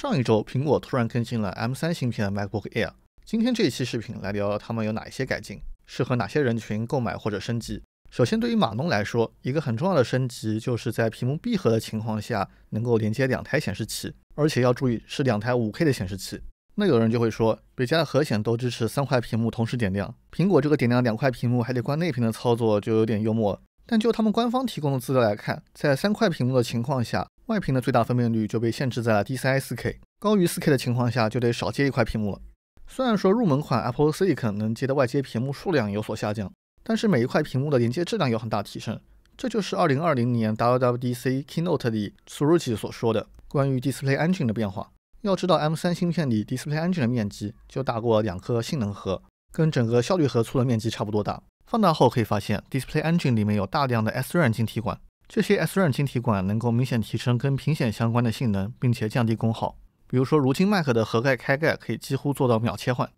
上一周，苹果突然更新了 M 三芯片的 MacBook Air。今天这一期视频来聊聊他们有哪一些改进，适合哪些人群购买或者升级。首先，对于码农来说，一个很重要的升级就是在屏幕闭合的情况下能够连接两台显示器，而且要注意是两台五 K 的显示器。那有人就会说，别家的核显都支持三块屏幕同时点亮，苹果这个点亮两块屏幕还得关内屏的操作就有点幽默。但就他们官方提供的资料来看，在三块屏幕的情况下。外屏的最大分辨率就被限制在了 DCI 4K，高于 4K 的情况下就得少接一块屏幕了。虽然说入门款 Apple Silicon 能接的外接屏幕数量有所下降，但是每一块屏幕的连接质量有很大提升。这就是2020年 WWDC Keynote 里 s u r u k i 所说的关于 Display Engine 的变化。要知道 M3 芯片里 Display Engine 的面积就大过两颗性能核，跟整个效率核出的面积差不多大。放大后可以发现，Display Engine 里面有大量的 SRAM 晶体管。这些 s r 晶体管能够明显提升跟屏显相关的性能，并且降低功耗。比如说，如今 Mac 的盒盖开盖可以几乎做到秒切换。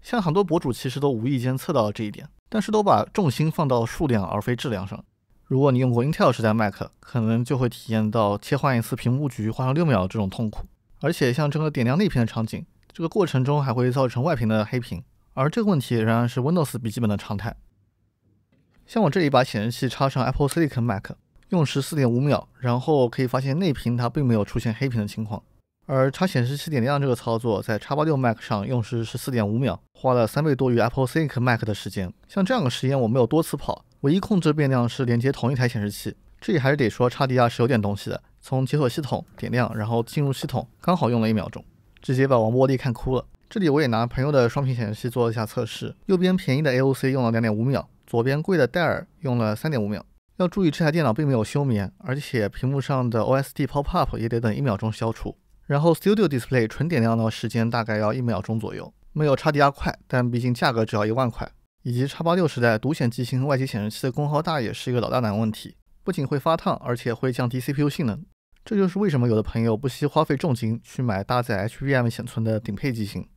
像很多博主其实都无意间测到了这一点，但是都把重心放到数量而非质量上。如果你用过 Intel 时代 Mac，可能就会体验到切换一次屏幕局花上六秒这种痛苦。而且像这个点亮内屏的场景，这个过程中还会造成外屏的黑屏，而这个问题仍然是 Windows 笔记本的常态。像我这里把显示器插上 Apple Silicon Mac，用时四点五秒，然后可以发现内屏它并没有出现黑屏的情况。而插显示器点亮这个操作，在叉八六 Mac 上用时十四点五秒，花了三倍多于 Apple Silicon Mac 的时间。像这样的实验我没有多次跑，唯一控制变量是连接同一台显示器。这里还是得说叉迪亚是有点东西的，从解锁系统点亮，然后进入系统，刚好用了一秒钟，直接把王波弟看哭了。这里我也拿朋友的双屏显示器做了一下测试，右边便宜的 AOC 用了两点五秒。左边贵的戴尔用了三点五秒，要注意这台电脑并没有休眠，而且屏幕上的 OSD pop up 也得等一秒钟消除。然后 Studio Display 纯点亮的时间大概要一秒钟左右，没有叉 DR 快，但毕竟价格只要一万块。以及叉八六时代独显机型外接显示器的功耗大也是一个老大难问题，不仅会发烫，而且会降低 CPU 性能。这就是为什么有的朋友不惜花费重金去买搭载 HBM 显存的顶配机型。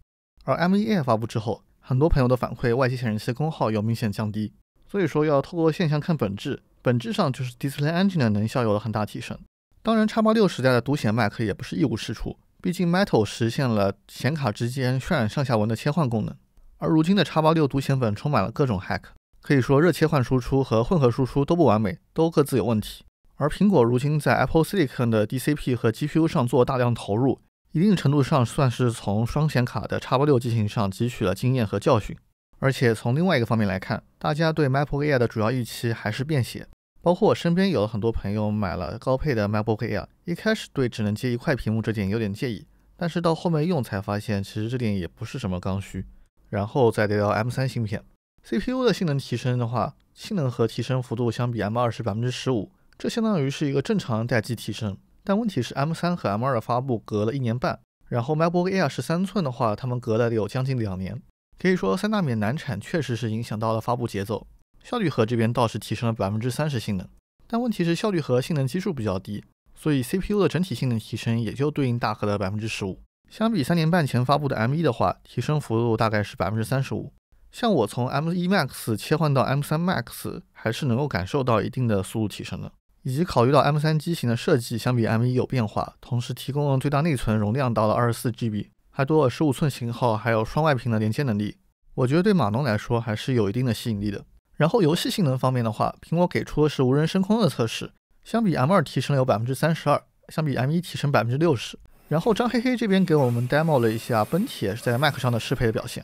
而 M1A 发布之后，很多朋友的反馈外接显示器功耗有明显降低。所以说，要透过现象看本质，本质上就是 Display Engine 的能效有了很大提升。当然，叉八六时代的独显 Mac 也不是一无是处，毕竟 Metal 实现了显卡之间渲染上下文的切换功能。而如今的叉八六独显本充满了各种 hack，可以说热切换输出和混合输出都不完美，都各自有问题。而苹果如今在 Apple Silicon 的 DCP 和 GPU 上做大量投入，一定程度上算是从双显卡的叉八六机型上汲取了经验和教训。而且从另外一个方面来看，大家对 MacBook Air 的主要预期还是便携。包括我身边有很多朋友买了高配的 MacBook Air，一开始对只能接一块屏幕这点有点介意，但是到后面用才发现，其实这点也不是什么刚需。然后再聊聊 M3 芯片，CPU 的性能提升的话，性能和提升幅度相比 M2 是百分之十五，这相当于是一个正常待机提升。但问题是 M3 和 M2 的发布隔了一年半，然后 MacBook Air 十三寸的话，他们隔了有将近两年。可以说，三大米难产确实是影响到了发布节奏。效率核这边倒是提升了百分之三十性能，但问题是效率核性能基数比较低，所以 CPU 的整体性能提升也就对应大核的百分之十五。相比三年半前发布的 M1 的话，提升幅度大概是百分之三十五。像我从 M1 Max 切换到 M3 Max，还是能够感受到一定的速度提升的。以及考虑到 M3 机型的设计相比 M1 有变化，同时提供了最大内存容量到了二十四 GB。还多了十五寸型号，还有双外屏的连接能力，我觉得对马农来说还是有一定的吸引力的。然后游戏性能方面的话，苹果给出的是无人升空的测试，相比 M 二提升了有百分之三十二，相比 M 一提升百分之六十。然后张黑黑这边给我们 demo 了一下本体在 Mac 上的适配的表现，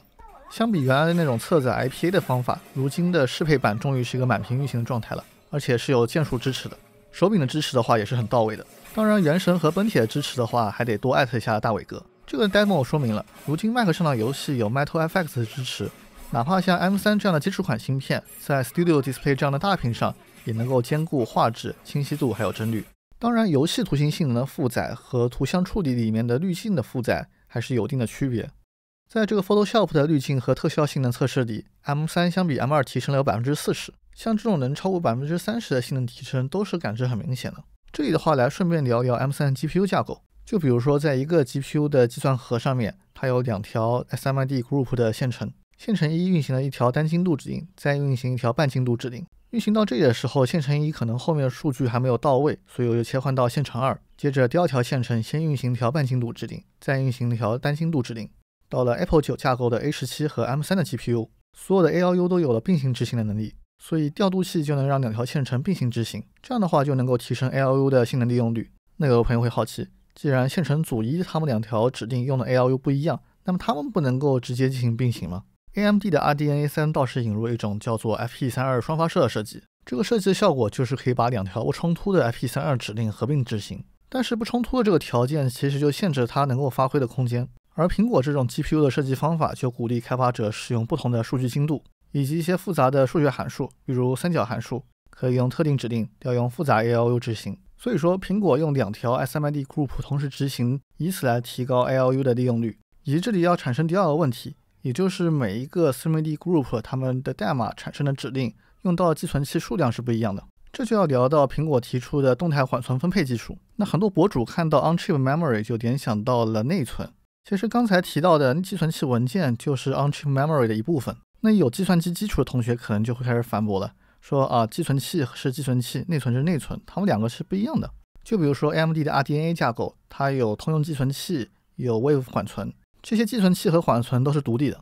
相比原来的那种侧载 IPA 的方法，如今的适配版终于是一个满屏运行的状态了，而且是有键数支持的，手柄的支持的话也是很到位的。当然，原神和本体的支持的话，还得多艾特一下大伟哥。这个 demo 说明了，如今 Mac 上的游戏有 Metal FX 的支持，哪怕像 M3 这样的基础款芯片，在 Studio Display 这样的大屏上，也能够兼顾画质清晰度还有帧率。当然，游戏图形性能的负载和图像处理里面的滤镜的负载还是有一定的区别。在这个 Photoshop 的滤镜和特效性能测试里，M3 相比 M2 提升了有百分之四十，像这种能超过百分之三十的性能提升都是感知很明显的。这里的话来顺便聊一聊 M3 的 GPU 架构。就比如说，在一个 GPU 的计算核上面，它有两条 s m i d group 的线程，线程一运行了一条单精度指令，再运行一条半精度指令。运行到这里的时候，线程一可能后面的数据还没有到位，所以我又切换到线程二。接着第二条线程先运行一条半精度指令，再运行一条单精度指令。到了 Apple 九架构的 A 十七和 M 三的 GPU，所有的 ALU 都有了并行执行的能力，所以调度器就能让两条线程并行执行，这样的话就能够提升 ALU 的性能利用率。那的朋友会好奇。既然线程组一他们两条指令用的 ALU 不一样，那么他们不能够直接进行并行吗 AMD 的 RDNA 三倒是引入了一种叫做 FP 三二双发射的设计，这个设计的效果就是可以把两条不冲突的 FP 三二指令合并执行，但是不冲突的这个条件其实就限制它能够发挥的空间。而苹果这种 GPU 的设计方法就鼓励开发者使用不同的数据精度以及一些复杂的数学函数，比如三角函数，可以用特定指令调用复杂 ALU 执行。所以说，苹果用两条 s m i d group 同时执行，以此来提高 ALU 的利用率。以及这里要产生第二个问题，也就是每一个 SIMD group 它们的代码产生的指令用到的寄存器数量是不一样的。这就要聊到苹果提出的动态缓存分配技术。那很多博主看到 on-chip memory 就联想到了内存。其实刚才提到的寄存器文件就是 on-chip memory 的一部分。那有计算机基础的同学可能就会开始反驳了。说啊，寄存器是寄存器，内存是内存，它们两个是不一样的。就比如说 A M D 的 R D N A 架构，它有通用寄存器，有 Wave 缓存，这些寄存器和缓存都是独立的。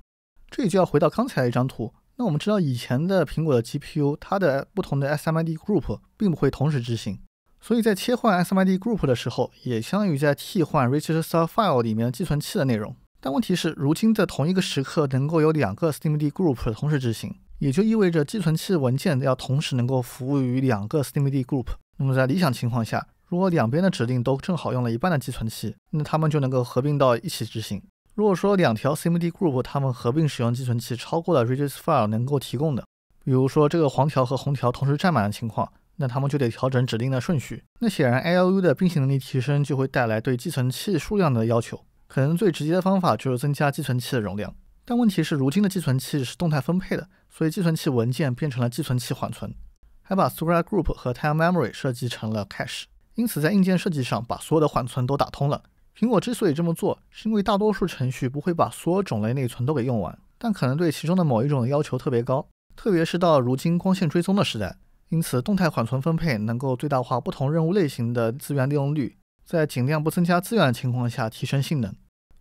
这里就要回到刚才一张图，那我们知道以前的苹果的 G P U，它的不同的 S M i D Group 并不会同时执行，所以在切换 S M i D Group 的时候，也相当于在替换 Register File 里面寄存器的内容。但问题是，如今在同一个时刻，能够有两个 S t M D Group 同时执行。也就意味着寄存器文件要同时能够服务于两个 s a m d group。那么在理想情况下，如果两边的指令都正好用了一半的寄存器，那它们就能够合并到一起执行。如果说两条 s a m d group 它们合并使用寄存器超过了 registers file 能够提供的，比如说这个黄条和红条同时占满的情况，那它们就得调整指令的顺序。那显然 ALU 的并行能力提升就会带来对寄存器数量的要求，可能最直接的方法就是增加寄存器的容量。但问题是，如今的寄存器是动态分配的。所以寄存器文件变成了寄存器缓存，还把 s c r a t Group 和 t i m e Memory 设计成了 Cache，因此在硬件设计上把所有的缓存都打通了。苹果之所以这么做，是因为大多数程序不会把所有种类内存都给用完，但可能对其中的某一种的要求特别高，特别是到如今光线追踪的时代。因此，动态缓存分配能够最大化不同任务类型的资源利用率，在尽量不增加资源的情况下提升性能。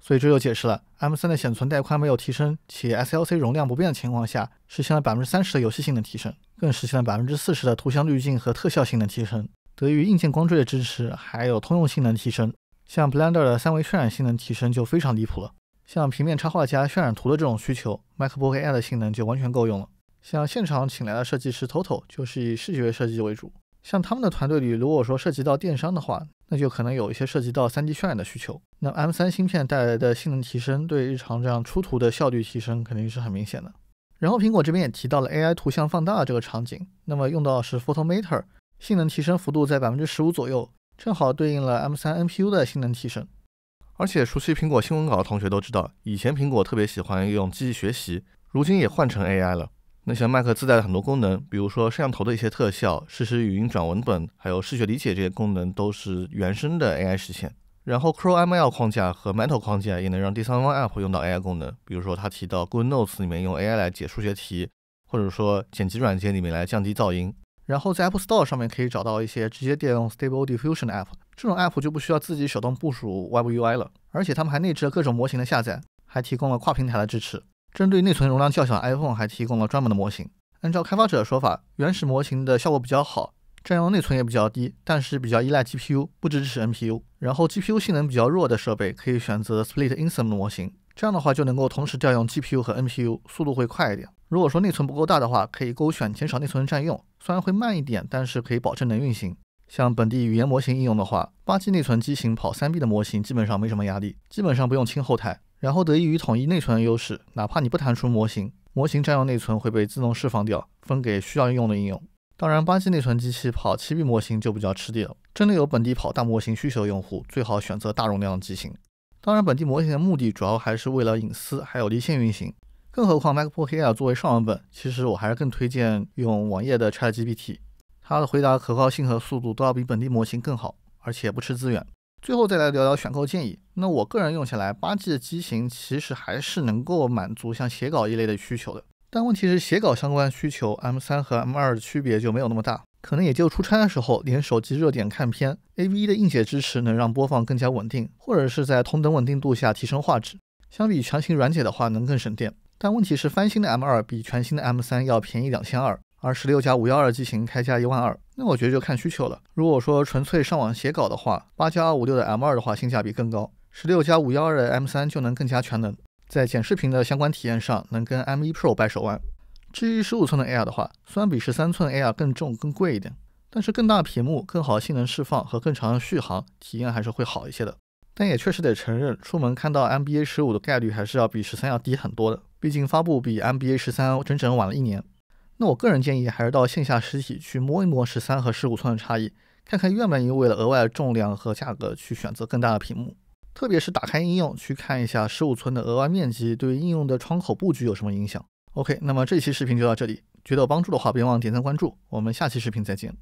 所以这就解释了，M3 的显存带宽没有提升，且 SLC 容量不变的情况下，实现了百分之三十的游戏性能提升，更实现了百分之四十的图像滤镜和特效性能提升。得益于硬件光追的支持，还有通用性能提升，像 Blender 的三维渲染性能提升就非常离谱了。像平面插画家渲染图的这种需求，MacBook Air 的性能就完全够用了。像现场请来的设计师 t o t o 就是以视觉设计为主，像他们的团队里，如果说涉及到电商的话。那就可能有一些涉及到三 D 渲染的需求。那 M 三芯片带来的性能提升，对日常这样出图的效率提升肯定是很明显的。然后苹果这边也提到了 AI 图像放大这个场景，那么用到是 p h o t o m e t e r 性能提升幅度在百分之十五左右，正好对应了 M 三 NPU 的性能提升。而且熟悉苹果新闻稿的同学都知道，以前苹果特别喜欢用机器学习，如今也换成 AI 了。那像麦克自带了很多功能，比如说摄像头的一些特效、实时语音转文本，还有视觉理解这些功能都是原生的 AI 实现。然后，Chrome ML 框架和 Metal 框架也能让第三方 App 用到 AI 功能，比如说他提到 Good Notes 里面用 AI 来解数学题，或者说剪辑软件里面来降低噪音。然后在 Apple Store 上面可以找到一些直接调用 Stable Diffusion 的 App，这种 App 就不需要自己手动部署 Web UI 了，而且他们还内置了各种模型的下载，还提供了跨平台的支持。针对内存容量较小的 iPhone，还提供了专门的模型。按照开发者的说法，原始模型的效果比较好，占用内存也比较低，但是比较依赖 GPU，不支持 NPU。然后 GPU 性能比较弱的设备可以选择 Split i n s e 模型，这样的话就能够同时调用 GPU 和 NPU，速度会快一点。如果说内存不够大的话，可以勾选减少内存占用，虽然会慢一点，但是可以保证能运行。像本地语言模型应用的话，八 G 内存机型跑三 B 的模型基本上没什么压力，基本上不用清后台。然后得益于统一内存的优势，哪怕你不弹出模型，模型占用内存会被自动释放掉，分给需要用的应用。当然，八 G 内存机器跑七 B 模型就比较吃力了。真的有本地跑大模型需求的用户，最好选择大容量的机型。当然，本地模型的目的主要还是为了隐私，还有离线运行。更何况 MacBook Air 作为上网本，其实我还是更推荐用网页的 ChatGPT，它的回答可靠性和速度都要比本地模型更好，而且不吃资源。最后再来聊聊选购建议。那我个人用下来八 G 的机型其实还是能够满足像写稿一类的需求的。但问题是写稿相关需求，M 三和 M 二的区别就没有那么大，可能也就出差的时候连手机热点看片。A V 一的硬解支持能让播放更加稳定，或者是在同等稳定度下提升画质，相比强行软解的话能更省电。但问题是翻新的 M 二比全新的 M 三要便宜两千二，而十六加五幺二机型开价一万二。那我觉得就看需求了。如果说纯粹上网写稿的话，八加二五六的 M 二的话性价比更高；十六加五幺二的 M 三就能更加全能，在剪视频的相关体验上能跟 M 一 Pro 掰手腕。至于十五寸的 Air 的话，虽然比十三寸 Air 更重更贵一点，但是更大屏幕、更好的性能释放和更长的续航体验还是会好一些的。但也确实得承认，出门看到 M B A 十五的概率还是要比十三要低很多的，毕竟发布比 M B A 十三整整晚了一年。那我个人建议还是到线下实体去摸一摸十三和十五寸的差异，看看愿不愿意为了额外的重量和价格去选择更大的屏幕，特别是打开应用去看一下十五寸的额外面积对应用的窗口布局有什么影响。OK，那么这期视频就到这里，觉得有帮助的话别忘了点赞关注，我们下期视频再见。